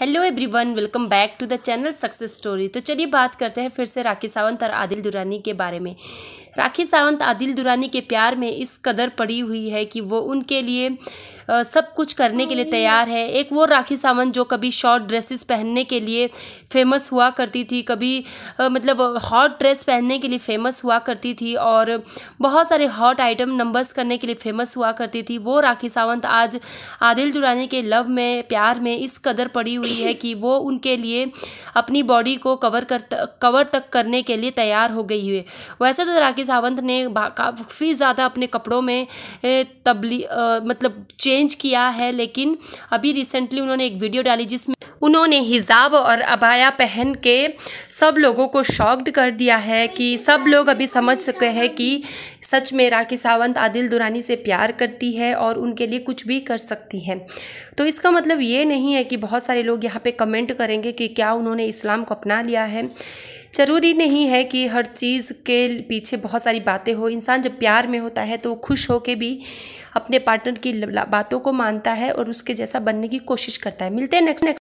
hello everyone welcome back to the channel success story तो चलिए बात करते हैं फिर से राखी सावंत और आदिल दुरानी के बारे में राखी सावंत आदिल दुरानी के प्यार में इस कदर पड़ी हुई है कि वो उनके लिए सब कुछ करने के लिए तैयार है एक वो राखी सावंत जो कभी शॉर्ट ड्रेसेस पहनने के लिए फेमस हुआ करती थी कभी मतलब हॉट ड्रेस पहनने के लिए फेमस हुआ करती थी और बहुत सारे हॉट आइटम नंबर्स करने के लिए फेमस हुआ करती थी वो राखी सावंत आज आदिल दुरानी के लव में प्यार में इस कदर पड़ी हुई है कि वो उनके लिए अपनी बॉडी को कवर कर कवर तक करने के लिए तैयार हो गई है वैसे तो राखी सावंत ने काफ़ी ज़्यादा अपने कपड़ों में तबली आ, मतलब चेंज किया है लेकिन अभी रिसेंटली उन्होंने एक वीडियो डाली जिसमें उन्होंने हिजाब और अबाया पहन के सब लोगों को शॉक्ड कर दिया है कि सब लोग अभी समझ सके हैं कि सच में राखी सावंत आदिल दुरानी से प्यार करती है और उनके लिए कुछ भी कर सकती है तो इसका मतलब ये नहीं है कि बहुत सारे लोग यहाँ पे कमेंट करेंगे कि क्या उन्होंने इस्लाम को अपना लिया है ज़रूरी नहीं है कि हर चीज़ के पीछे बहुत सारी बातें हो इंसान जब प्यार में होता है तो वो खुश होकर भी अपने पार्टनर की बातों को मानता है और उसके जैसा बनने की कोशिश करता है मिलते हैं नेक्स्ट नेक्स्ट